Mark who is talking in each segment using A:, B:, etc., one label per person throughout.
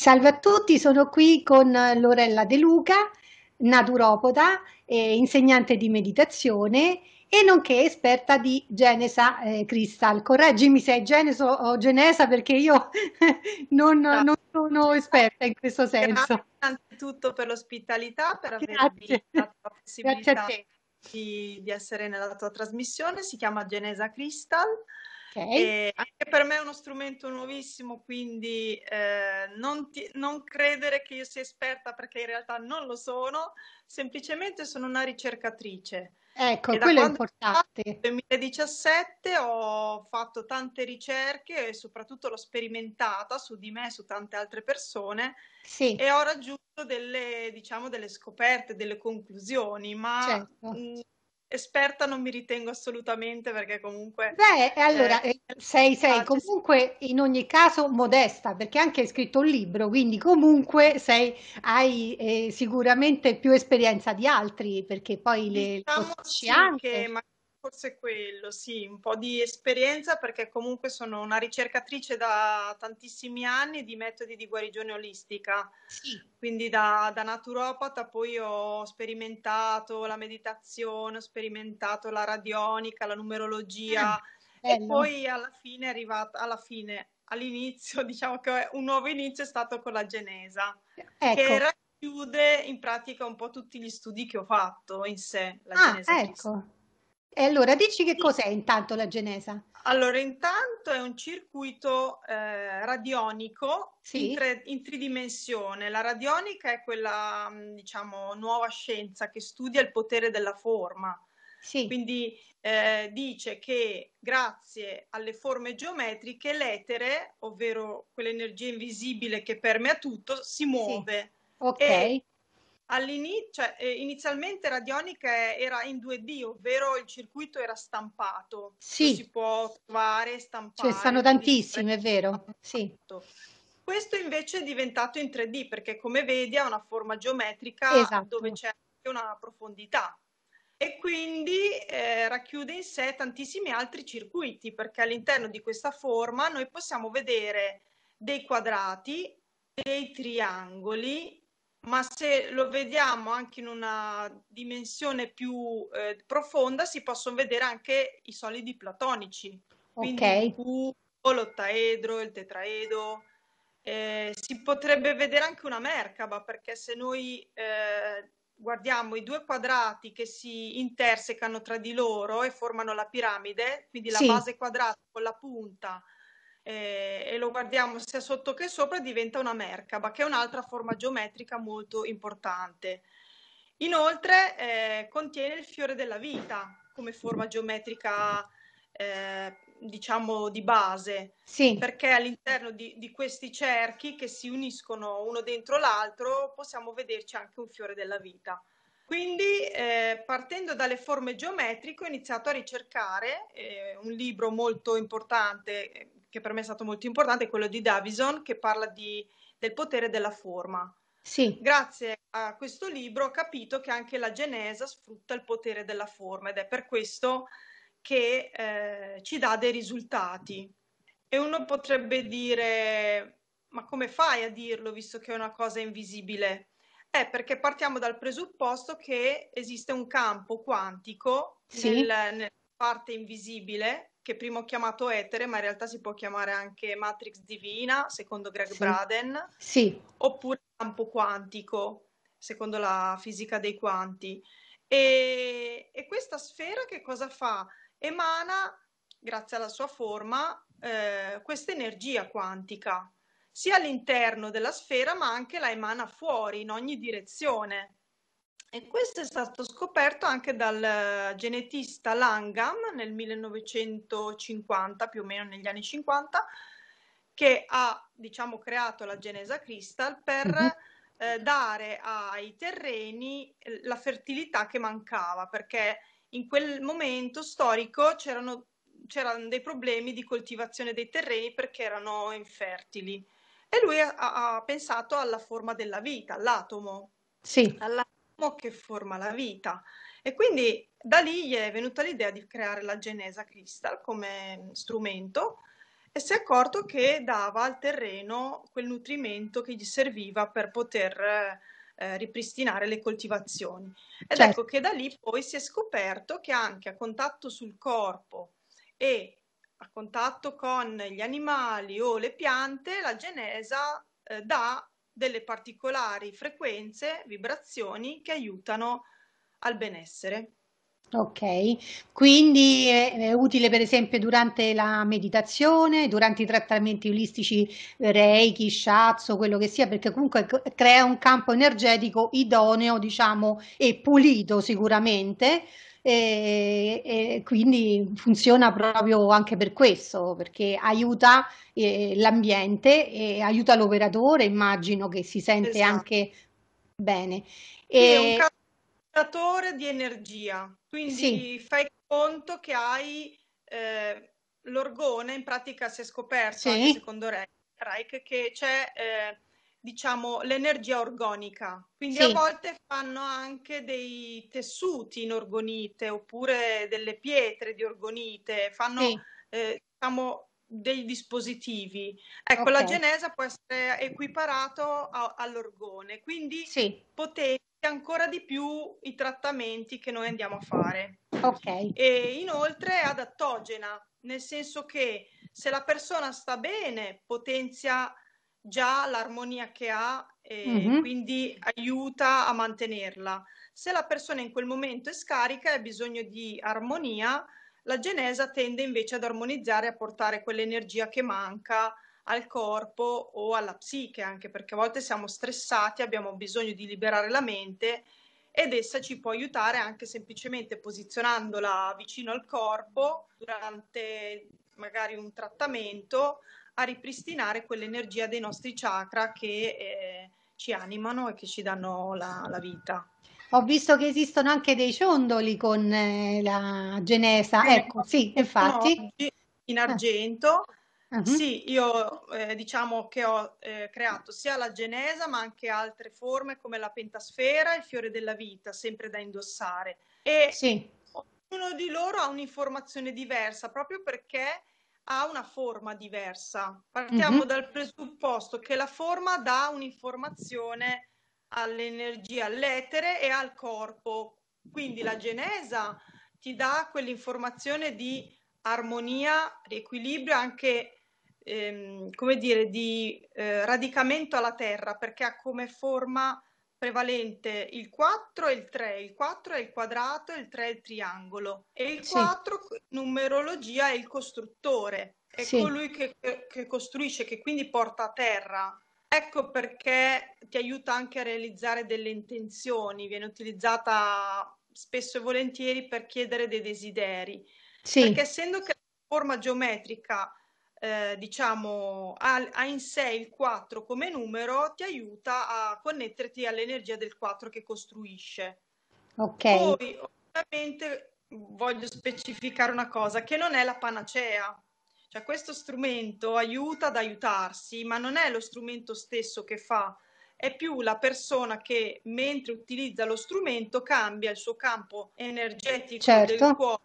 A: Salve a tutti, sono qui con Lorella De Luca, naturopoda, eh, insegnante di meditazione e nonché esperta di Genesa eh, Crystal. Correggimi se è Geneso o Genesa perché io non, no. non, sono esperta in questo senso. Grazie
B: innanzitutto per l'ospitalità, per avermi dato la possibilità di, di essere nella tua trasmissione. Si chiama Genesa Crystal. Okay. anche per me è uno strumento nuovissimo, quindi eh, non, ti, non, credere che io sia esperta perché in realtà non lo sono, semplicemente sono una ricercatrice.
A: Ecco, e quello è
B: importante. Nel 2017 ho fatto tante ricerche e soprattutto l'ho sperimentata su di me, e su tante altre persone sì. e ho raggiunto delle, diciamo, delle scoperte, delle conclusioni, ma certo. mh, esperta non mi ritengo assolutamente perché comunque... Beh, allora, eh,
A: eh, sei, sei comunque in ogni caso modesta perché anche hai scritto un libro, quindi comunque sei, hai eh, sicuramente più esperienza di altri perché poi le... Diciamo le sì anche. che magari
B: forse quello, sì, un po' di esperienza perché comunque sono una ricercatrice da tantissimi anni di metodi di guarigione olistica. Sì. Quindi da, da naturopata poi ho sperimentato la meditazione, ho sperimentato la radionica, la numerologia ah, e poi alla fine è arrivata, alla fine, all'inizio, diciamo che un nuovo inizio è stato con la Genesa, ecco chiude in pratica un po' tutti gli studi che ho fatto in sé. La ah, Genesi
A: ecco. E allora dici che cos'è intanto la genesa?
B: Allora, intanto è un circuito eh, radionico sì. in, tre, in, tridimensione. La radionica è quella, mm, diciamo, nuova scienza che studia il potere della forma. Sì. Quindi eh, dice che grazie alle forme geometriche l'etere, ovvero quell'energia invisibile che permea tutto, si muove. Sì. Ok. E All'inizio, cioè, eh, inizialmente Radionica era in 2D, ovvero il circuito era stampato. Sì. Si può trovare, stampare. Ce cioè, ne stanno tantissime,
A: è vero. Sì.
B: Questo invece è diventato in 3D perché come vedi ha una forma geometrica esatto. dove c'è anche una profondità e quindi eh, racchiude in sé tantissimi altri circuiti perché all'interno di questa forma noi possiamo vedere dei quadrati, dei triangoli, ma se lo vediamo anche in una dimensione più eh, profonda si possono vedere anche i solidi platonici, quindi okay. il cubo, l'ottaedro, il tetraedro. Eh, si potrebbe vedere anche una Merkaba, perché se noi eh, guardiamo i due quadrati che si intersecano tra di loro e formano la piramide, quindi la sì. base quadrata con la punta eh, e lo guardiamo sia sotto che sopra, diventa una mercaba, che è un'altra forma geometrica molto importante. Inoltre eh, contiene il fiore della vita come forma geometrica, eh, diciamo, di base, sì. perché all'interno di, di, questi cerchi che si uniscono uno dentro l'altro possiamo vederci anche un fiore della vita. Quindi eh, partendo dalle forme geometriche ho iniziato a ricercare eh, un libro molto importante che per me è stato molto importante è quello di Davison che parla di, del potere della forma. Sì. Grazie a questo libro ho capito che anche la Genesa sfrutta il potere della forma ed è per questo che eh, ci dà dei risultati. E uno potrebbe dire, ma come fai a dirlo visto che è una cosa invisibile? È perché partiamo dal presupposto che esiste un campo quantico sì. nel, nella parte invisibile che prima ho chiamato Etere, ma in realtà si può chiamare anche Matrix Divina, secondo Greg sì. Braden, sì. oppure campo quantico, secondo la fisica dei quanti. E, e, questa sfera che cosa fa? Emana, grazie alla sua forma, eh, questa energia quantica, sia all'interno della sfera, ma anche la emana fuori, in ogni direzione. E questo è stato scoperto anche dal eh, genetista Langham nel 1950, più o meno negli anni 50, che ha diciamo, creato la Genesa Crystal per mm-hmm. eh, dare ai terreni eh, la fertilità che mancava, perché in quel momento storico c'erano, c'erano dei problemi di coltivazione dei terreni perché erano infertili. E lui ha, ha pensato alla forma della vita, all'atomo. Sì. Alla che forma la vita. E quindi da lì gli è venuta l'idea di creare la Genesa Crystal come strumento e si è accorto che dava al terreno quel nutrimento che gli serviva per poter eh, eh ripristinare le coltivazioni. Ed certo. ecco che da lì poi si è scoperto che anche a contatto sul corpo e a contatto con gli animali o le piante, la genesa eh, dà delle particolari frequenze, vibrazioni che aiutano al benessere.
A: Ok, quindi è, è, utile per esempio durante la meditazione, durante i trattamenti olistici eh, Reiki, Shiatsu, quello che sia, perché comunque crea un campo energetico idoneo, diciamo, e pulito sicuramente e, e quindi funziona proprio anche per questo, perché aiuta eh, l'ambiente e aiuta l'operatore, immagino che si sente esatto. anche bene. E... È un
B: catalizzatore di energia, quindi sì. fai conto che hai eh, l'orgone, in pratica si è scoperto sì. anche secondo Reich che c'è... Eh, diciamo, l'energia organica. Quindi sì. a volte fanno anche dei tessuti in orgonite oppure delle pietre di orgonite, fanno sì. eh, diciamo, dei dispositivi. Ecco, okay. la genesa può essere equiparato a, all'orgone, quindi sì. potete ancora di più i trattamenti che noi andiamo a fare. Okay. E inoltre è adattogena, nel senso che se la persona sta bene, potenzia già l'armonia che ha e mm-hmm. quindi aiuta a mantenerla. Se la persona in quel momento è scarica e ha bisogno di armonia, la genesa tende invece ad armonizzare e a portare quell'energia che manca al corpo o alla psiche, anche perché a volte siamo stressati, abbiamo bisogno di liberare la mente ed essa ci può aiutare anche semplicemente posizionandola vicino al corpo durante magari un trattamento a ripristinare quell'energia dei nostri chakra che eh, ci animano e che ci danno la, la, vita.
A: Ho visto che esistono anche dei ciondoli con eh, la genesa, eh, ecco, sì, infatti.
B: In argento, Uh ah. -huh. Ah. Sì, io eh, diciamo che ho eh, creato sia la genesa ma anche altre forme come la pentasfera il fiore della vita, sempre da indossare. E sì. ognuno di loro ha un'informazione diversa proprio perché ha una forma diversa. Partiamo mm-hmm. dal presupposto che la forma dà un'informazione all'energia, all'etere e al corpo. Quindi la genesa ti dà quell'informazione di armonia, di equilibrio, anche ehm, come dire, di eh, radicamento alla terra, perché ha come forma prevalente il 4 e il 3, il 4 è il quadrato, e il 3 è il triangolo e il 4 sì. numerologia è il costruttore, è sì. colui che, che costruisce, che quindi porta a terra Ecco perché ti aiuta anche a realizzare delle intenzioni, viene utilizzata spesso e volentieri per chiedere dei desideri. Sì. Perché essendo che la forma geometrica eh, diciamo, ha, ha, in sé il 4 come numero, ti aiuta a connetterti all'energia del 4 che costruisce.
A: Ok. Poi,
B: ovviamente, voglio specificare una cosa, che non è la panacea. Cioè, questo strumento aiuta ad aiutarsi, ma non è lo strumento stesso che fa è più la persona che mentre utilizza lo strumento cambia il suo campo energetico certo. del cuore,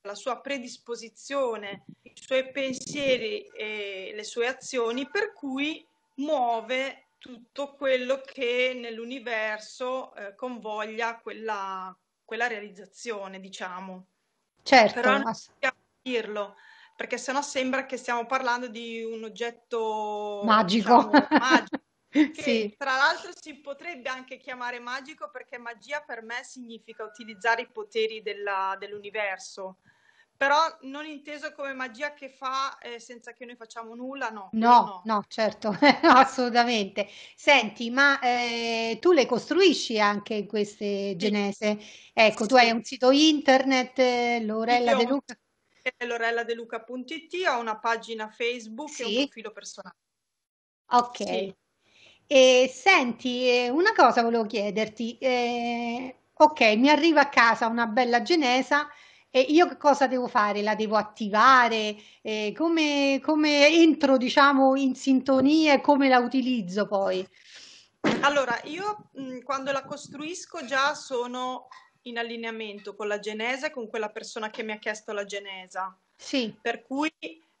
B: la sua predisposizione i suoi pensieri e le sue azioni, per cui muove tutto quello che nell'universo eh, convoglia quella, quella, realizzazione, diciamo.
A: Certo. Però non
B: possiamo dirlo, perché sennò sembra che stiamo parlando di un oggetto magico. Diciamo, magico che sì. tra l'altro si potrebbe anche chiamare magico perché magia per me significa utilizzare i poteri della, dell'universo però non inteso come magia che fa eh, senza che noi facciamo nulla, no. No,
A: no, no certo, assolutamente. Senti, ma eh, tu le costruisci anche queste genese? Ecco, tu hai un sito internet, eh, Lorella Io De Luca.
B: lorelladeluca.it, ho una pagina Facebook e un profilo personale.
A: ok. Sì. E senti, eh, una cosa volevo chiederti. eh, ok, mi arriva a casa una bella genesa e io che cosa devo fare? La devo attivare? Eh, come, come, entro diciamo, in sintonia e come la utilizzo poi?
B: Allora, io mh, mm, quando la costruisco già sono in allineamento con la genesa e con quella persona che mi ha chiesto la genesa. Sì. Per cui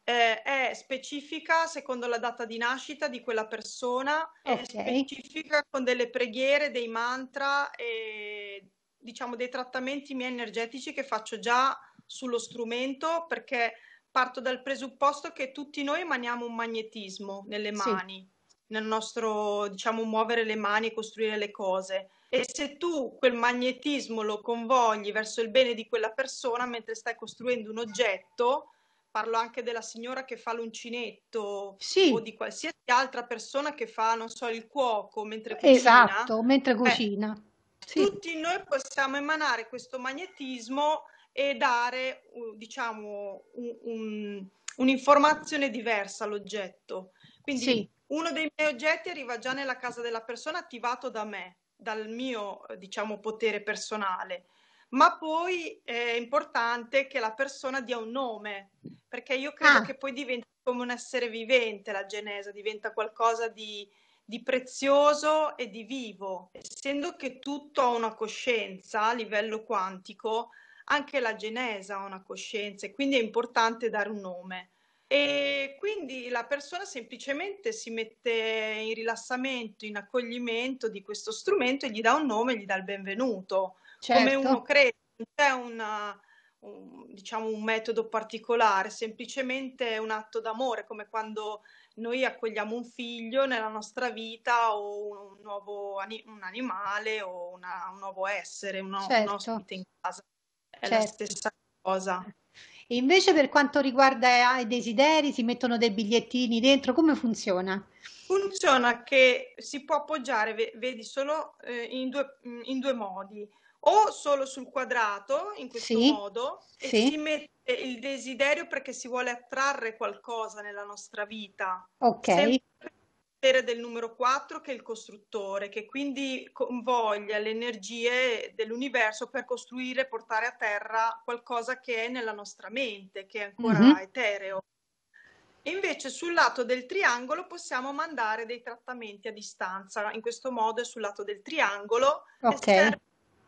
B: eh, è specifica secondo la data di nascita di quella persona, okay. è specifica con delle preghiere, dei mantra e diciamo, dei trattamenti miei energetici che faccio già sullo strumento perché parto dal presupposto che tutti noi emaniamo un magnetismo nelle mani, sì. nel nostro diciamo, muovere le mani e costruire le cose. E se tu quel magnetismo lo convogli verso il bene di quella persona mentre stai costruendo un oggetto, parlo anche della signora che fa l'uncinetto sì. o di qualsiasi altra persona che fa, non so, il cuoco mentre esatto, cucina. Esatto,
A: mentre cucina. Beh,
B: sì. Tutti noi possiamo emanare questo magnetismo e dare, diciamo, un, un, un'informazione diversa all'oggetto. Quindi sì. uno dei miei oggetti arriva già nella casa della persona attivato da me, dal mio, diciamo, potere personale ma poi è importante che la persona dia un nome, perché io credo ah. che poi diventi come un essere vivente la Genesa, diventa qualcosa di, di prezioso e di vivo. Essendo che tutto ha una coscienza a livello quantico, anche la genesa ha una coscienza e quindi è importante dare un nome. E quindi la persona semplicemente si mette in rilassamento, in accoglimento di questo strumento e gli dà un nome, gli dà il benvenuto, certo. come uno crede. Non c'è una, un, diciamo, un metodo particolare, semplicemente un atto d'amore, come quando noi accogliamo un figlio nella nostra vita o un, nuovo un animale o una, un nuovo essere, un, certo. un ospite in casa. È certo. la stessa cosa.
A: E invece per quanto riguarda eh, i desideri, si mettono dei bigliettini dentro, come funziona?
B: Funziona che si può appoggiare, vedi, solo eh, in, due, in due modi o solo sul quadrato in questo sì, modo e sì. si mette il desiderio perché si vuole attrarre qualcosa nella nostra vita. Ok. Sempre del numero 4 che è il costruttore, che quindi convoglia le energie dell'universo per costruire e portare a terra qualcosa che è nella nostra mente, che è ancora mm-hmm. etereo. Invece sul lato del triangolo possiamo mandare dei trattamenti a distanza, in questo modo è sul lato del triangolo. Ok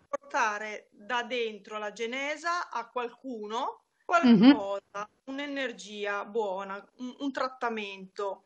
B: portare da dentro la Genesa a qualcuno mhm. qualcosa, mm-hmm. un'energia buona, un, un trattamento.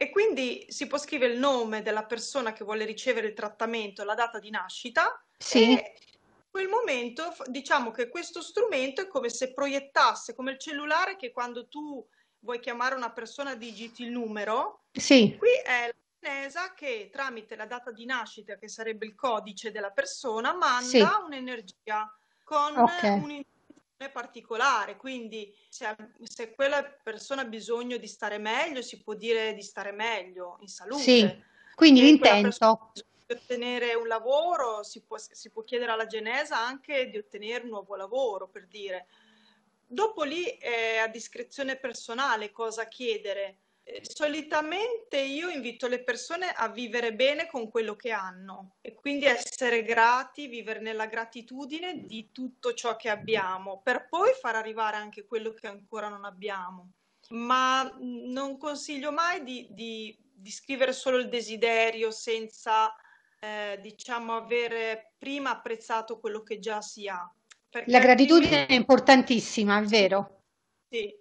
B: E quindi si può scrivere il nome della persona che vuole ricevere il trattamento, la data di nascita. Sì. E in quel momento diciamo che questo strumento è come se proiettasse, come il cellulare che quando tu vuoi chiamare una persona digiti il numero. Sì. Qui è la attesa che tramite la data di nascita, che sarebbe il codice della persona, manda sì. un'energia con okay. un'intenzione particolare. Quindi se, se, quella persona ha bisogno di stare meglio, si può dire di stare meglio, in salute. Sì,
A: quindi se l'intento. Di
B: ottenere un lavoro, si può, si può chiedere alla Genesa anche di ottenere un nuovo lavoro, per dire. Dopo lì è a discrezione personale cosa chiedere eh, solitamente io invito le persone a vivere bene con quello che hanno e quindi essere grati, vivere nella gratitudine di tutto ciò che abbiamo, per poi far arrivare anche quello che ancora non abbiamo. Ma mm, non consiglio mai di, di, di scrivere solo il desiderio senza, eh, diciamo, avere prima apprezzato quello che già si ha. La gratitudine è
A: importantissima, è vero?
B: Sì,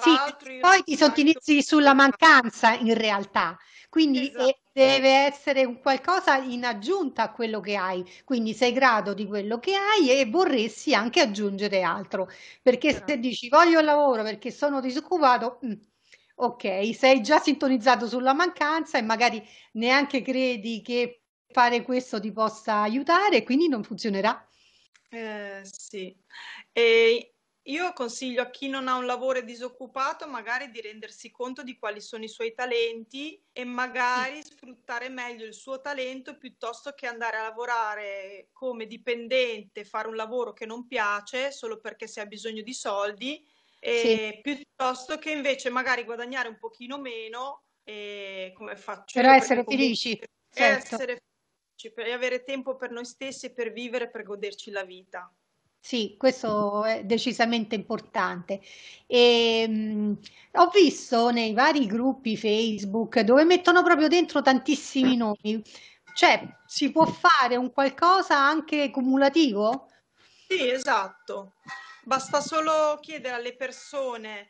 B: sì, poi ti
A: sottilizi sulla mancanza in realtà, quindi eh, esatto. deve essere un qualcosa in aggiunta a quello che hai, quindi sei grado di quello che hai e vorresti anche aggiungere altro, perché esatto. se certo. dici voglio il lavoro perché sono disoccupato, mh, mm, ok, sei già sintonizzato sulla mancanza e magari neanche credi che fare questo ti possa aiutare, quindi non funzionerà.
B: Eh, sì, e io consiglio a chi non ha un lavoro e disoccupato magari di rendersi conto di quali sono i suoi talenti e magari sfruttare meglio il suo talento piuttosto che andare a lavorare come dipendente, fare un lavoro che non piace solo perché si ha bisogno di soldi, sì. piuttosto che invece magari guadagnare un pochino meno e come faccio per essere felici. Per certo. essere felici, per avere tempo per noi stessi per vivere, per goderci la vita.
A: Sì, questo è decisamente importante. Ehm, ho visto nei vari gruppi Facebook dove mettono proprio dentro tantissimi nomi, cioè si può fare un qualcosa anche cumulativo?
B: Sì, esatto. Basta solo chiedere alle persone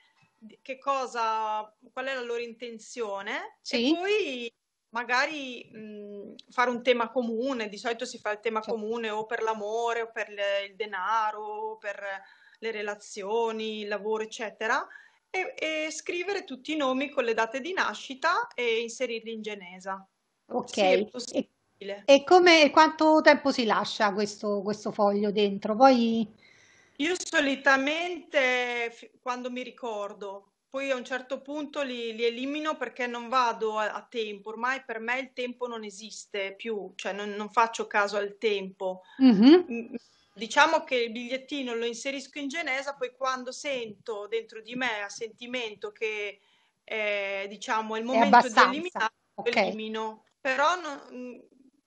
B: che cosa, qual è la loro intenzione Sì. e poi magari mh, mhmm, fare un tema comune, di solito si fa il tema certo. comune o per l'amore o per le, il denaro, o per le relazioni, il lavoro, eccetera, e, e, scrivere tutti i nomi con le date di nascita e inserirli in Genesa. Ok. Sì, e,
A: e come, quanto tempo si lascia questo, questo foglio dentro? Poi...
B: Io solitamente quando mi ricordo, poi a un certo punto li, li elimino perché non vado a, a, tempo, ormai per me il tempo non esiste più, cioè non, non faccio caso al tempo. Mm-hmm. Diciamo che il bigliettino lo inserisco in Genesa, poi quando sento dentro di me a sentimento che eh, diciamo, è il momento di eliminare, okay. elimino. Però non,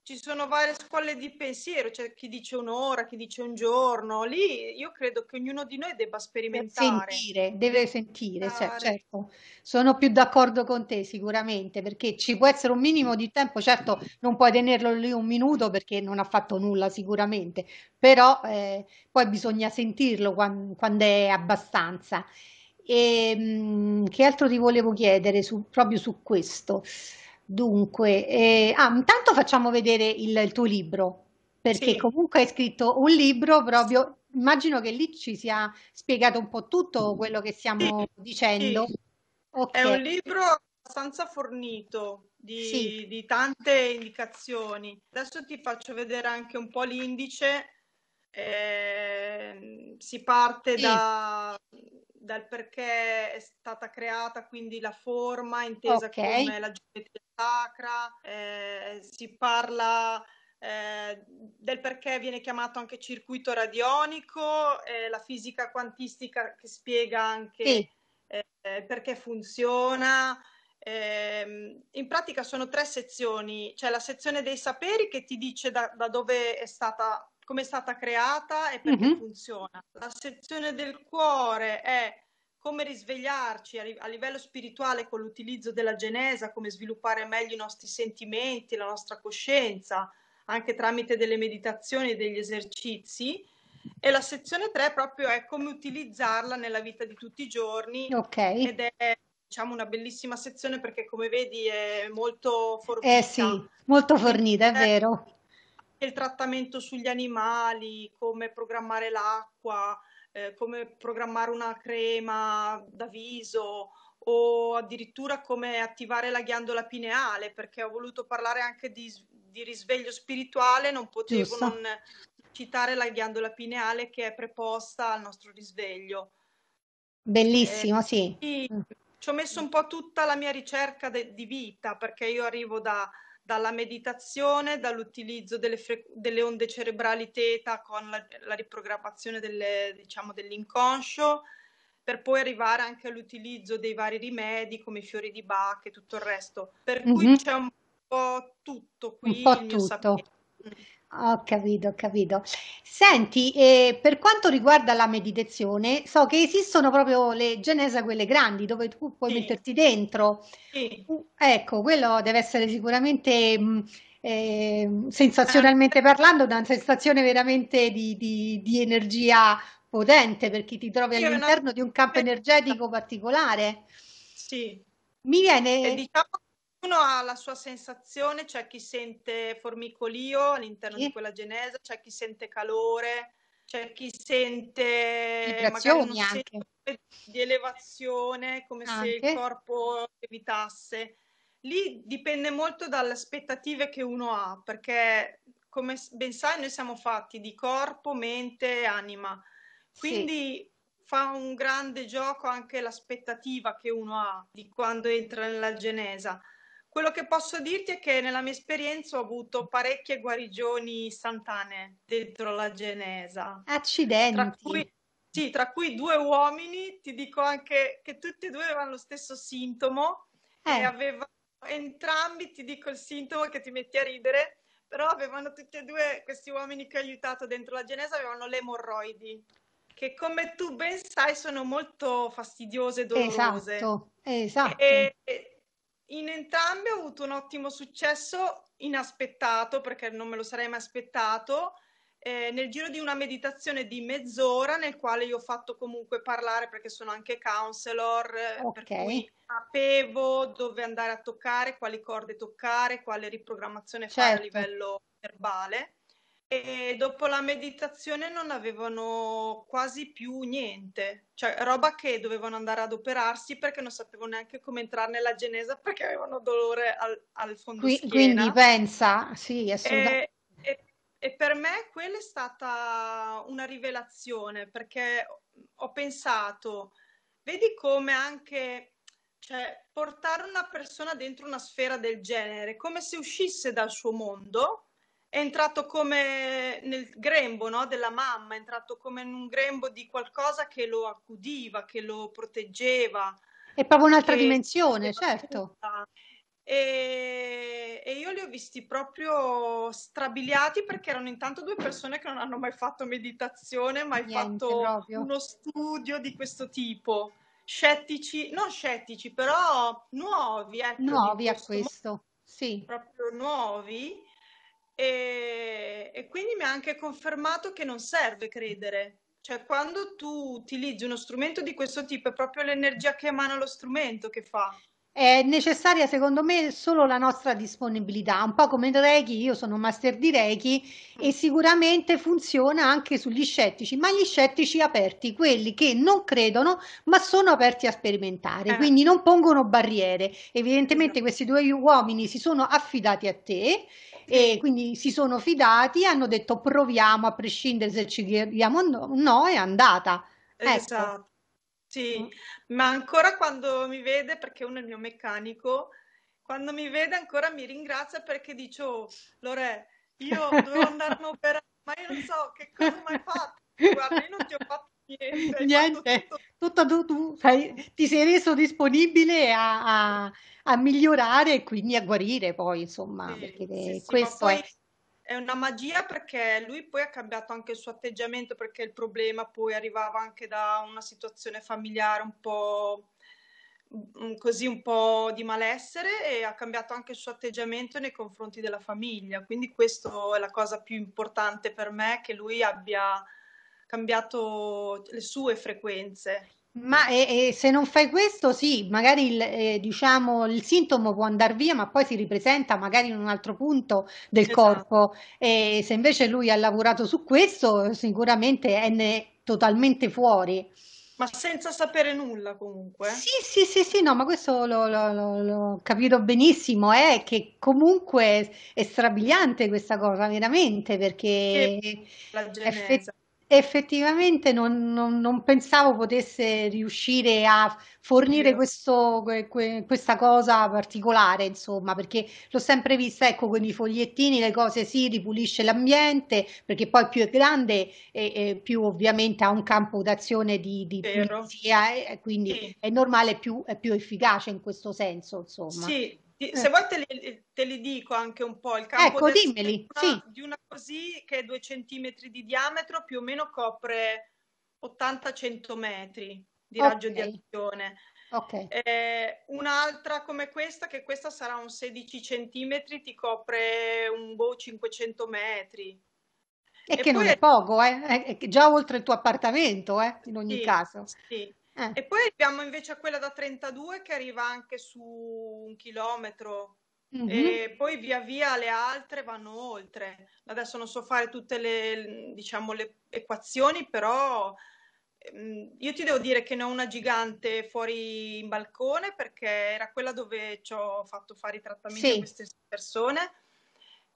B: ci sono varie scuole di pensiero, cioè chi dice un'ora, chi dice un giorno, lì io credo che ognuno di noi debba sperimentare. Sentire, deve
A: sentire, cioè, certo, sono più d'accordo con te sicuramente, perché ci può essere un minimo di tempo, certo non puoi tenerlo lì un minuto perché non ha fatto nulla sicuramente, però eh, poi bisogna sentirlo quando, quando è abbastanza. E, ehm, mh, che altro ti volevo chiedere su, proprio su questo? Dunque, eh, ah, intanto facciamo vedere il, il tuo libro, perché Sì. comunque hai scritto un libro proprio, immagino che lì ci sia spiegato un po' tutto quello che Sì, stiamo
B: dicendo. sì. È un libro abbastanza fornito sì, di tante indicazioni. Adesso ti faccio vedere anche un po' l'indice Ehm, si parte da, dal perché è stata creata, quindi la forma intesa okay. come la geometria sacra, eh, si parla eh, del perché viene chiamato anche circuito radionico, eh, la fisica quantistica che spiega anche sì. Eh, perché funziona. Ehm, in pratica sono tre sezioni, c'è cioè la sezione dei saperi che ti dice da, da dove è stata come è stata creata e perché mm-hmm. funziona. La sezione del cuore è come risvegliarci a, livello spirituale con l'utilizzo della genesa, come sviluppare meglio i nostri sentimenti, la nostra coscienza, anche tramite delle meditazioni e degli esercizi. E la sezione 3 proprio è come utilizzarla nella vita di tutti i giorni. Ok. Ed è diciamo una bellissima sezione perché come vedi è molto eh fornita. Eh
A: sì, molto fornita, è eh, vero
B: il trattamento sugli animali, come programmare l'acqua, eh, come programmare una crema da viso o addirittura come attivare la ghiandola pineale, perché ho voluto parlare anche di, di risveglio spirituale, non potevo Giusto. non citare la ghiandola pineale che è preposta al nostro risveglio.
A: Bellissimo, eh, sì.
B: Ci ho messo un po' tutta la mia ricerca de- di vita, perché io arrivo da, dalla meditazione, dall'utilizzo delle, fre- delle onde cerebrali teta con la, la riprogrammazione delle, diciamo, dell'inconscio, per poi arrivare anche all'utilizzo dei vari rimedi come i fiori di Bach e tutto il resto. Per mm-hmm. cui mhm. c'è un po' tutto qui. Un po' tutto.
A: Sapere. Mm. Ho capito, ho capito. Senti, eh, per quanto riguarda la meditazione, so che esistono proprio le Genesa, quelle grandi, dove tu puoi Sì, metterti dentro. sì. Ecco, quello deve essere sicuramente, mh, mm, eh, sensazionalmente ah. parlando, una sensazione veramente di, di- di energia potente, per chi ti trovi Sì, è una all'interno di un campo energetico particolare. Sì. Mi E viene, diciamo
B: ognuno ha la sua sensazione, c'è chi sente formicolio all'interno sì. di quella genesa, c'è chi sente calore, c'è chi sente magari anche. di elevazione, come anche. se il corpo evitasse. Lì dipende molto dalle aspettative che uno ha, perché come ben sai noi siamo fatti di corpo, mente e anima. Quindi sì. fa un grande gioco anche l'aspettativa che uno ha di quando entra nella genesa. Quello che posso dirti è che nella mia esperienza ho avuto parecchie guarigioni santane dentro la Genesa.
A: Accidenti. Tra cui,
B: sì, tra cui due uomini, ti dico anche che tutti e due avevano lo stesso sintomo eh. e avevano entrambi, ti dico il sintomo che ti metti a ridere, però avevano tutti e due questi uomini che ho aiutato dentro la Genesa avevano le emorroidi che come tu ben sai sono molto fastidiose e dolorose. Esatto, esatto. e, in entrambi ho avuto un ottimo successo inaspettato, perché non me lo sarei mai aspettato, eh, nel giro di una meditazione di mezz'ora nel quale io ho fatto comunque parlare perché sono anche counselor, eh, okay. sapevo dove andare a toccare, quali corde toccare, quale riprogrammazione certo. fare a certo. livello verbale e dopo la meditazione non avevano quasi più niente, cioè roba che dovevano andare ad operarsi perché non sapevano neanche come entrare nella genesa perché avevano dolore al, al fondo Qui, Quindi
A: pensa, sì, assolutamente.
B: E, e, e per me quella è stata una rivelazione perché ho pensato, vedi come anche cioè, portare una persona dentro una sfera del genere, come se uscisse dal suo mondo è entrato come nel grembo no? della mamma, è entrato come in un grembo di qualcosa che lo accudiva, che lo proteggeva.
A: È proprio un'altra dimensione, certo.
B: E, e, io li ho visti proprio strabiliati perché erano intanto due persone che non hanno mai fatto meditazione, mai Niente, fatto proprio. uno studio di questo tipo. Scettici, non scettici, però nuovi. Ecco, nuovi a
A: questo, modo.
B: sì. Proprio nuovi e, e quindi mi ha anche confermato che non serve credere. Cioè, quando tu utilizzi uno strumento di questo tipo, è proprio l'energia che emana lo strumento che fa.
A: È necessaria, secondo me, solo la nostra disponibilità, un po' come il Reiki, io sono master di Reiki e mm. sicuramente funziona anche sugli scettici, ma gli scettici aperti, quelli che non credono ma sono aperti a sperimentare, eh. quindi non pongono barriere. Evidentemente esatto. questi due uomini si sono affidati a te e quindi si sono fidati, hanno detto proviamo a prescindere se ci chiediamo o no, è andata. Ecco. Esatto.
B: Sì, mm. ma ancora quando mi vede, perché uno è il mio meccanico, quando mi vede ancora mi ringrazia perché dice, oh, Lore, io dovevo andare a operare, ma io non so che cosa mi hai fatto, guarda, io non ti ho fatto niente, niente.
A: Tutto, tu, sei, ti sei reso disponibile a, a, a, migliorare e quindi a guarire poi, insomma, sì, perché sì, questo è...
B: È una magia perché lui poi ha cambiato anche il suo atteggiamento perché il problema poi arrivava anche da una situazione familiare un po' mm, così un po' di malessere e ha cambiato anche il suo atteggiamento nei confronti della famiglia. Quindi questa è la cosa più importante per me, che lui abbia cambiato le sue frequenze.
A: Ma e, e se non fai questo, sì, magari il, eh, diciamo, il sintomo può andare via, ma poi si ripresenta magari in un altro punto del esatto. corpo. E se invece lui ha lavorato su questo, sicuramente è ne- totalmente fuori.
B: Ma senza sapere nulla comunque.
A: Sì, sì, sì, sì, no, ma questo l'ho, lo, lo, capito benissimo, è che comunque è strabiliante questa cosa, veramente, perché...
B: la genesa.
A: Effettivamente non, non- non pensavo potesse riuscire a fornire questo, questa cosa particolare, insomma, perché l'ho sempre vista, ecco, con i fogliettini, le cose si ripulisce l'ambiente, perché poi più è grande e, e più ovviamente ha un campo d'azione di, di pulizia, eh, e, quindi Sì. è normale, più, è più efficace in questo senso, insomma. Sì, eh. Se vuoi
B: te li, te li, dico anche un po', il campo ecco, dimmeli, sì. di una così che è 2 cm di diametro più o meno copre 80-100 metri di okay. raggio di azione. Okay. Eh, un'altra come questa, che questa sarà un 16 cm, ti copre un boh 500 metri.
A: E, e che non è, è poco, eh? è già oltre il tuo appartamento eh? in ogni sì, caso.
B: Sì. Eh. E poi abbiamo invece quella da 32 che arriva anche su un chilometro mm-hmm. e poi via via le altre vanno oltre. Adesso non so fare tutte le, diciamo, le equazioni, però ehm, io ti devo dire che ne ho una gigante fuori in balcone perché era quella dove ci ho fatto fare i trattamenti sì. a queste persone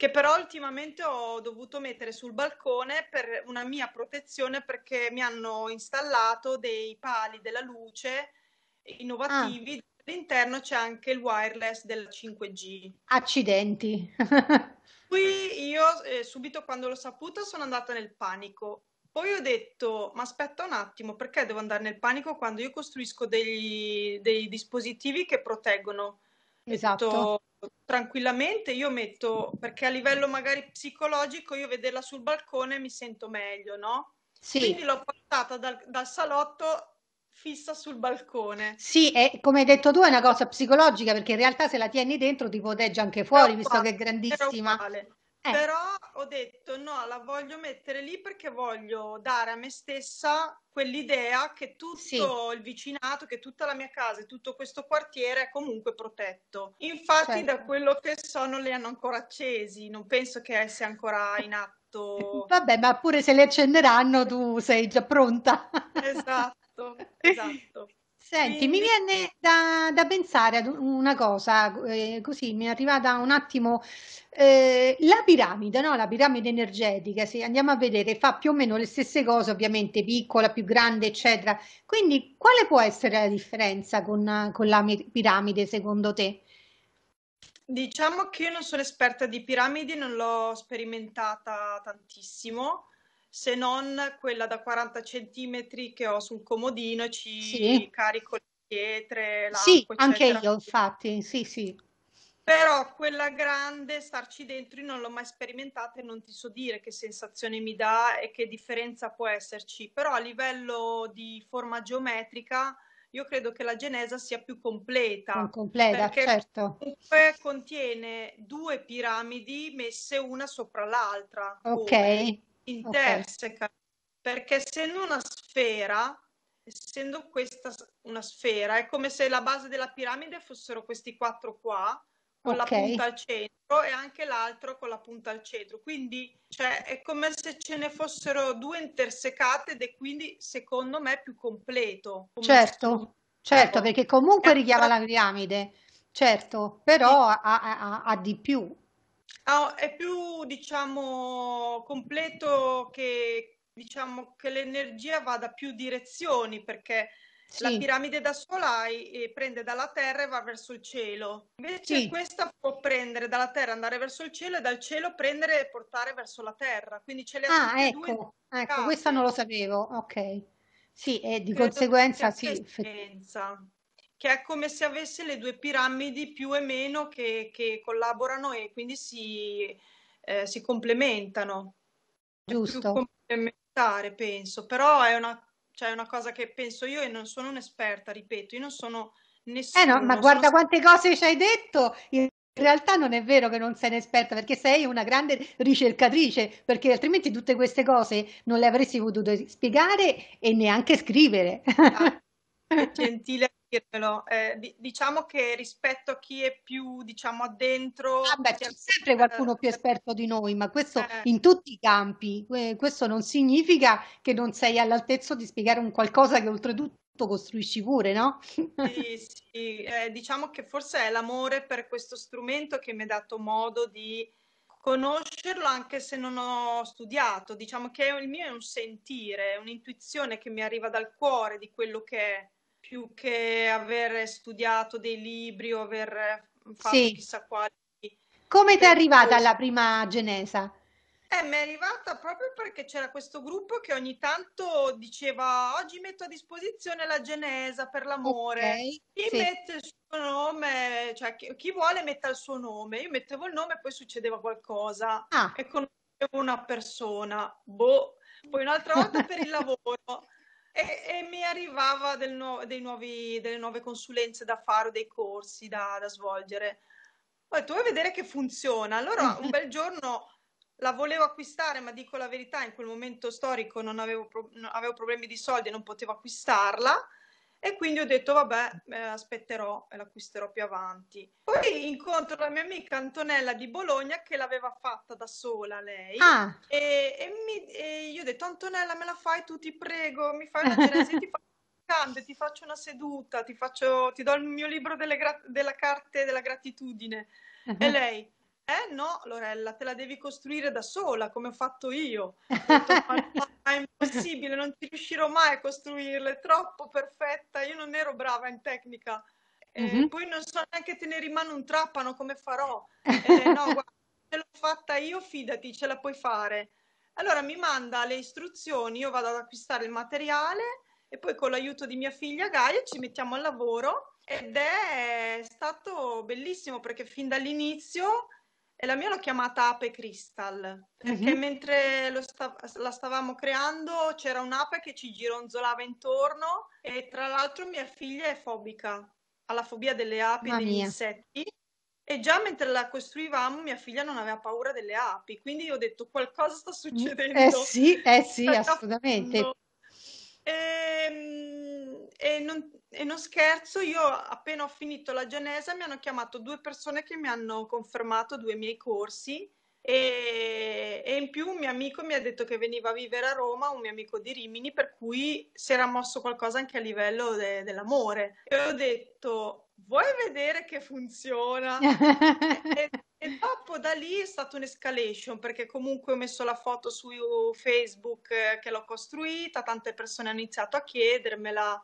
B: che però ultimamente ho dovuto mettere sul balcone per una mia protezione perché mi hanno installato dei pali della luce innovativi. Ah. All'interno c'è anche il wireless del 5G.
A: Accidenti.
B: Qui io eh, subito quando l'ho saputo sono andata nel panico. Poi ho detto, ma aspetta un attimo, perché devo andare nel panico quando io costruisco degli, dei dispositivi che proteggono? Esatto. Detto, tranquillamente io metto, perché a livello magari psicologico io vederla sul balcone mi sento meglio, no? Sì. Quindi l'ho portata dal, dal salotto fissa sul balcone. Sì,
A: e come hai detto tu è una cosa psicologica perché in realtà se la tieni dentro ti poteggia anche fuori, visto che è grandissima.
B: Eh. Però ho detto no, la voglio mettere lì perché voglio dare a me stessa quell'idea che tutto sì. il vicinato, che tutta la mia casa e tutto questo quartiere è comunque protetto. Infatti certo. da quello che so non li hanno ancora accesi, non penso che sia ancora in atto.
A: Vabbè, ma pure se le accenderanno tu sei già pronta.
B: esatto, esatto. Senti, mi
A: viene da, da pensare ad una cosa, eh, così mi è arrivata un attimo, eh, la piramide, no? La piramide energetica, se andiamo a vedere, fa più o meno le stesse cose, ovviamente piccola, più grande, eccetera. Quindi quale può essere la differenza con, con la piramide secondo te?
B: Diciamo che io non sono esperta di piramidi, non l'ho sperimentata tantissimo se non quella da 40 centimetri che ho sul comodino e ci sì. carico le pietre, l'acqua, Sì, anche io
A: infatti, sì, sì.
B: Però quella grande, starci dentro, io non l'ho mai sperimentata e non ti so dire che sensazione mi dà e che differenza può esserci. Però a livello di forma geometrica, io credo che la genesa sia più completa. Più completa, certo. Comunque contiene due piramidi messe una sopra l'altra. Ok. Come interseca, okay. perché essendo una sfera, essendo questa una sfera, è come se la base della piramide fossero questi quattro qua, con okay. la punta al centro e anche l'altro con la punta al centro. Quindi cioè, è come se ce ne fossero due intersecate ed è quindi secondo me più completo. Certo,
A: certo, ecco. perché comunque richiama la piramide, certo, però ha, ha, ha di più,
B: Ah, è più, diciamo, completo che, diciamo, che l'energia vada più direzioni perché sì. la piramide da sola e prende dalla terra e va verso il cielo. Invece sì. questa può prendere dalla terra, andare verso il cielo e dal cielo prendere e portare verso la terra. Quindi ce le ha ah, ecco, ecco questa
A: non lo sapevo, ok. Sì, e di Credo conseguenza sì. Effe-
B: che è come se avesse le due piramidi più e meno che, che collaborano e quindi si, eh, si complementano. Giusto. È complementare, penso, però è una, cioè una, cosa che penso io e non sono un'esperta, ripeto, io non sono nessuno. Eh no, ma guarda
A: sono... quante cose ci hai detto. In realtà non è vero che non sei un'esperta perché sei una grande ricercatrice, perché altrimenti tutte queste cose non le avresti potuto spiegare e neanche scrivere. Ah,
B: gentile dirtelo. Eh, diciamo che rispetto a chi è più, diciamo, addentro... Vabbè, ah diciamo, c'è
A: sempre qualcuno più eh, esperto di noi, ma questo eh. in tutti i campi. Questo non significa che non sei all'altezza di spiegare un qualcosa che oltretutto costruisci pure, no? Sì,
B: sì. Eh, diciamo che forse è l'amore per questo strumento che mi ha dato modo di conoscerlo anche se non ho studiato. Diciamo che il mio è un sentire, un'intuizione che mi arriva dal cuore di quello che è più che aver studiato dei libri o aver fatto sì. chissà quali.
A: Come ti è arrivata alla prima Genesa?
B: Eh, mi è arrivata proprio perché c'era questo gruppo che ogni tanto diceva oggi metto a disposizione la Genesa per l'amore. Okay, chi sì. mette il suo nome, cioè chi, chi, vuole metta il suo nome. Io mettevo il nome e poi succedeva qualcosa. Ah. E conoscevo una persona. Boh. Poi un'altra volta per il lavoro. E, e, mi arrivava del nuovo, nuovi, delle nuove consulenze da fare o dei corsi da, da svolgere. Ho detto, vuoi vedere che funziona? Allora un bel giorno la volevo acquistare, ma dico la verità, in quel momento storico non avevo, pro- avevo problemi di soldi e non potevo acquistarla. E quindi ho detto, vabbè, eh, aspetterò e l'acquisterò più avanti. Poi incontro la mia amica Antonella di Bologna che l'aveva fatta da sola lei ah. e, e, mi, detto Antonella me la fai tu ti prego, mi fai una genesi, ti faccio ti faccio una seduta, ti, faccio, ti do il mio libro delle gra- della carte della gratitudine. Uh-huh. E lei, eh no Lorella, te la devi costruire da sola come ho fatto io. detto, no, è impossibile, non ti riuscirò mai a costruirla è troppo perfetta, io non ero brava in tecnica. Mm-hmm. poi non so neanche tenere in mano un trappano come farò. Eh, no, guarda, ce l'ho fatta io, fidati, ce la puoi fare. Allora mi manda le istruzioni, io vado ad acquistare il materiale e poi con l'aiuto di mia figlia Gaia ci mettiamo al lavoro ed è stato bellissimo perché fin dall'inizio e la mia l'ho chiamata Ape Crystal perché mm-hmm. mentre sta- la stavamo creando c'era un'ape che ci gironzolava intorno e tra l'altro mia figlia è fobica, ha la fobia delle api e degli insetti e già mentre la costruivamo mia figlia non aveva paura delle api, quindi io ho detto qualcosa sta mm, succedendo. Eh sì, eh sì
A: assolutamente.
B: E, ehm, e, non, e, non, scherzo, io appena ho finito la Genesa mi hanno chiamato due persone che mi hanno confermato due miei corsi e, e in più un mio amico mi ha detto che veniva a vivere a Roma, un mio amico di Rimini, per cui si era mosso qualcosa anche a livello de, dell'amore. E ho detto, vuoi vedere che funziona? e, e, dopo da lì è stata un'escalation perché comunque ho messo la foto su Facebook eh, che l'ho costruita, tante persone hanno iniziato a chiedermela.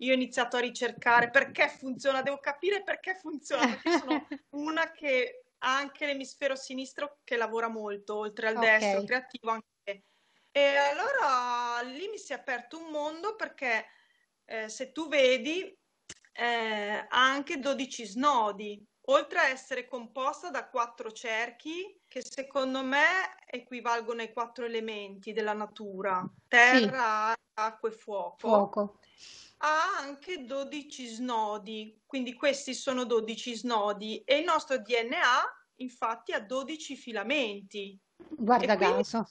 B: Io ho iniziato a ricercare perché funziona, devo capire perché funziona, perché sono una che ha anche l'emisfero sinistro che lavora molto, oltre al okay. destro, creativo anche. E allora lì mi si è aperto un mondo perché eh, se tu vedi eh, ha anche 12 snodi, oltre a essere composta da quattro cerchi che secondo me equivalgono ai quattro elementi della natura, terra, sì. acqua e fuoco.
A: fuoco.
B: Ha anche 12 snodi, quindi questi sono 12 snodi e il nostro DNA infatti ha 12 filamenti.
A: Guarda caso.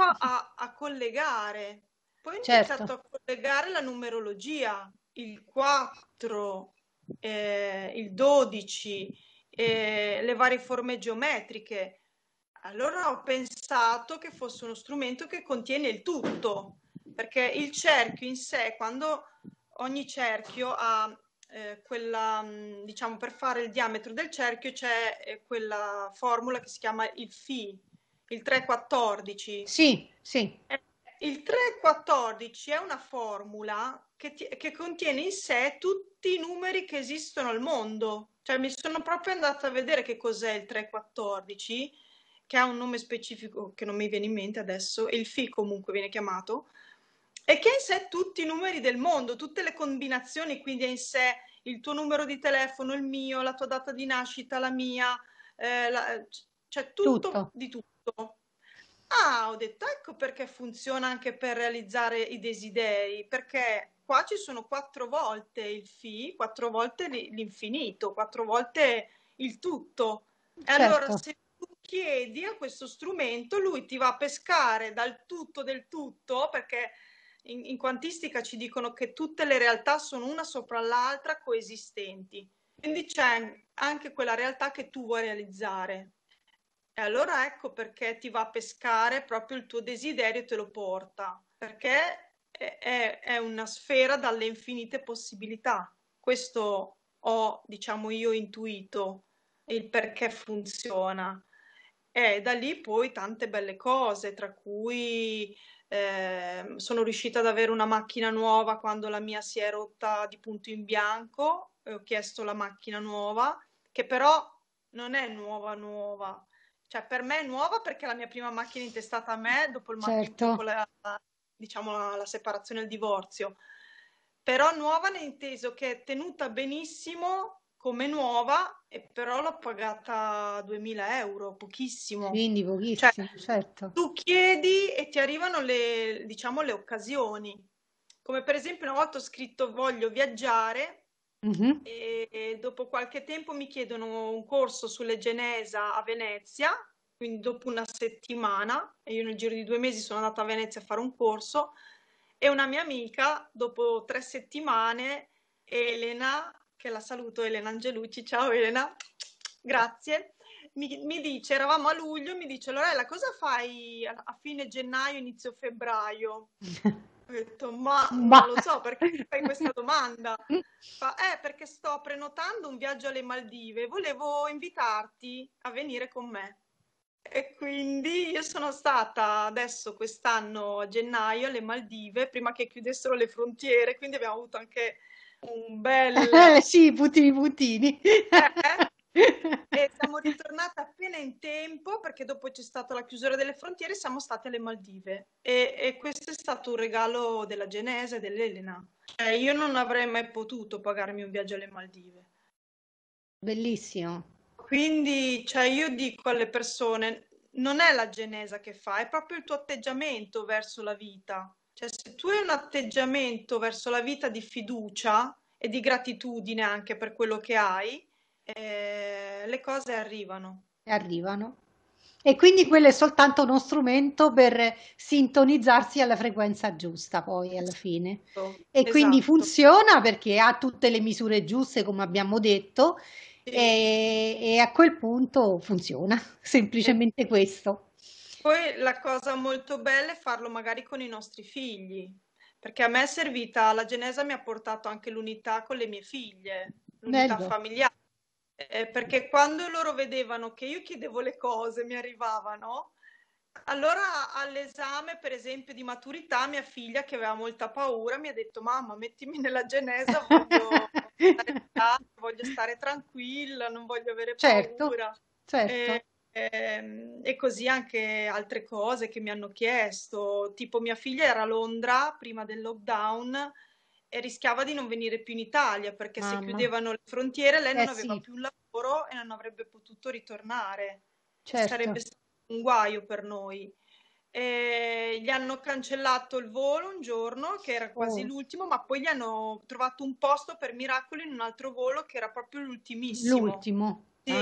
B: A, a collegare. Poi ho certo. iniziato a collegare la numerologia, il 4, eh, il 12, eh, le varie forme geometriche. Allora ho pensato che fosse uno strumento che contiene il tutto, perché il cerchio in sé, quando ogni cerchio ha eh, quella, mm, diciamo, per fare il diametro del cerchio c'è eh, quella formula che si chiama il φ, il 314. Sì, sì. È eh, il 314 è una formula che, ti, che, contiene in sé tutti i numeri che esistono al mondo. Cioè mi sono proprio andata a vedere che cos'è il 314, che ha un nome specifico che non mi viene in mente adesso, il FI comunque viene chiamato, e che ha in sé tutti i numeri del mondo, tutte le combinazioni, quindi ha in sé il tuo numero di telefono, il mio, la tua data di nascita, la mia, eh, la, cioè tutto, tutto. di tutto. Ah, ho detto, ecco perché funziona anche per realizzare i desideri, perché qua ci sono quattro volte il fi, quattro volte l'infinito, quattro volte il tutto. E certo. allora se tu chiedi a questo strumento, lui ti va a pescare dal tutto del tutto, perché in, in quantistica ci dicono che tutte le realtà sono una sopra l'altra coesistenti. Quindi c'è anche quella realtà che tu vuoi realizzare. E allora ecco perché ti va a pescare proprio il tuo desiderio e te lo porta, perché è, è una sfera dalle infinite possibilità. Questo ho, diciamo io, intuito il perché funziona. E da lì poi tante belle cose, tra cui eh, sono riuscita ad avere una macchina nuova quando la mia si è rotta di punto in bianco, e ho chiesto la macchina nuova, che però non è nuova nuova, cioè, per me è nuova perché la mia prima macchina intestata a me dopo, il certo. dopo la, diciamo, la, la separazione e il divorzio. Però nuova nel inteso che è tenuta benissimo come nuova e però l'ho pagata 2000 euro, pochissimo. Quindi pochissimo, cioè, certo. Tu chiedi e ti arrivano le, diciamo, le occasioni. Come per esempio una volta ho scritto voglio viaggiare Mm-hmm. E dopo qualche tempo mi chiedono un corso sulle Genesa a Venezia, quindi dopo una settimana, e io nel giro di due mesi sono andata a Venezia a fare un corso, e una mia amica, dopo tre settimane, Elena, che la saluto, Elena Angelucci, ciao Elena, grazie, mi, mi dice, eravamo a luglio, mi dice, Lorella, cosa fai a, a fine gennaio, inizio febbraio? Ho detto, ma, ma... non lo so perché mi fai questa domanda. Fa, eh, perché sto prenotando un viaggio alle Maldive, volevo invitarti a venire con me. E quindi io sono stata adesso quest'anno a gennaio alle Maldive, prima che chiudessero le frontiere, quindi abbiamo avuto anche un bel...
A: sì, puttini putini. Eh, eh
B: e siamo ritornate appena in tempo perché dopo c'è stata la chiusura delle frontiere siamo state alle Maldive e, e questo è stato un regalo della Genese e dell'Elena eh, io non avrei mai potuto pagarmi un viaggio alle Maldive bellissimo quindi cioè, io dico alle persone non è la Genesa che fa è proprio il tuo atteggiamento verso la vita cioè se tu hai un atteggiamento verso la vita di fiducia e di gratitudine anche per quello che hai eh, le cose arrivano. Arrivano.
A: E quindi quello è soltanto uno strumento per sintonizzarsi alla frequenza giusta, poi alla esatto, fine. Esatto, e esatto. quindi funziona perché ha tutte le misure giuste, come abbiamo detto, sì. e, e, a quel punto funziona, semplicemente sì. questo.
B: Poi la cosa molto bella è farlo magari con i nostri figli, perché a me è servita, la Genesa mi ha portato anche l'unità con le mie figlie, l'unità Bello. familiare eh, perché quando loro vedevano che io chiedevo le cose, mi arrivavano, allora all'esame, per esempio, di maturità, mia figlia, che aveva molta paura, mi ha detto, mamma, mettimi nella genesa, voglio, stare, voglio stare tranquilla, non voglio avere certo, paura. Certo, certo. Eh, ehm, e così anche altre cose che mi hanno chiesto, tipo mia figlia era a Londra prima del lockdown e rischiava di non venire più in Italia perché Mamma. se chiudevano le frontiere lei eh, non aveva sì. più un lavoro e non avrebbe potuto ritornare. Certo. Sarebbe stato un guaio per noi. E gli hanno cancellato il volo un giorno che era quasi oh. l'ultimo, ma poi gli hanno trovato un posto per miracolo in un altro volo che era proprio l'ultimissimo. L'ultimo. Sì.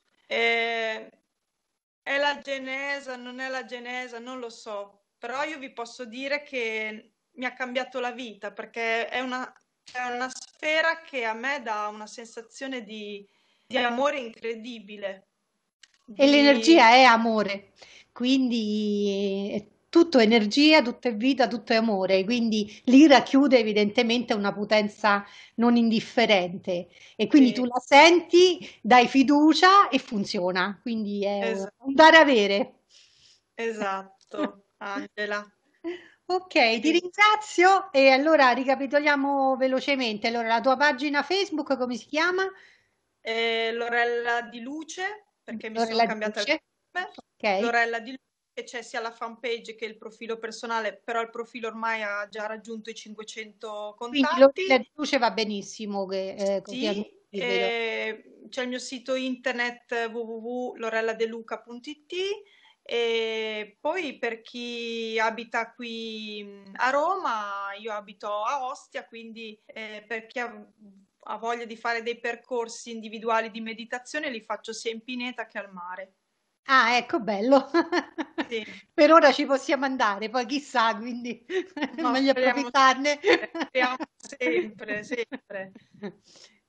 B: Ah. E... È la genesa, non è la genesa, non lo so, però io vi posso dire che mi ha cambiato la vita perché è una, è una sfera che a me dà una sensazione di, di amore incredibile. Di... E l'energia è
A: amore, quindi è tutto energia, tutto è vita, tutto è amore, quindi l'ira chiude evidentemente una potenza non indifferente e quindi sì. tu la senti, dai fiducia e funziona, quindi è esatto. un dare avere.
B: Esatto, Angela.
A: Ok, ti ringrazio e allora ricapitoliamo velocemente. Allora, la tua pagina Facebook come si chiama?
B: Ehm, Lorella Di Luce, perché mi sono Lorella Di cambiata il nome. Okay. Lorella Di Luce, e c'è sia la fanpage che il profilo personale, però il profilo ormai ha già raggiunto i 500 Quindi Lorella di
A: luce va benissimo che eh, Sì,
B: eh, c'è il mio sito internet www.lorelladeluca.it e poi per chi abita qui a Roma, io abito a Ostia, quindi eh, per chi ha, ha, voglia di fare dei percorsi individuali di meditazione li faccio sia in pineta che al mare.
A: Ah, ecco, bello. Sì. per ora ci possiamo andare, poi chissà, quindi no, meglio
B: approfittarne. Sempre, sempre, sempre.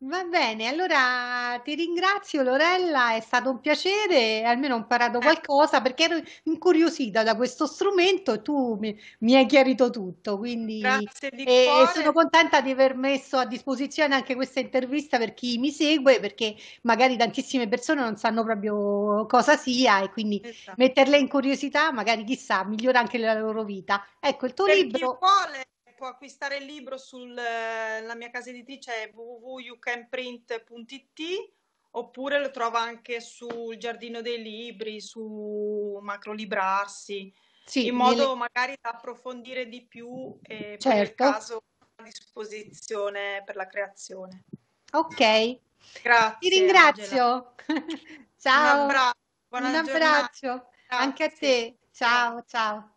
A: Va bene, allora ti ringrazio Lorella, è stato un piacere, almeno ho imparato ah. qualcosa perché ero incuriosita da questo strumento e tu mi, mi hai chiarito tutto, quindi Grazie di e, cuore. sono contenta di aver messo a disposizione anche questa intervista per chi mi segue, perché magari tantissime persone non sanno proprio cosa sia e quindi esatto. metterle in curiosità, magari chissà, migliora anche la loro vita. Ecco, il tuo per libro... Chi vuole
B: può acquistare il libro sulla eh, mia casa editrice www.youcanprint.it oppure lo trova anche sul Giardino dei Libri, su Macrolibrarsi, sì, in modo le... magari da approfondire di più e certo. per caso a disposizione per la creazione.
A: Ok. Grazie. Ti ringrazio.
B: Ciao. Un abbraccio. Un abbraccio.
A: Anche a te. Ciao, ciao.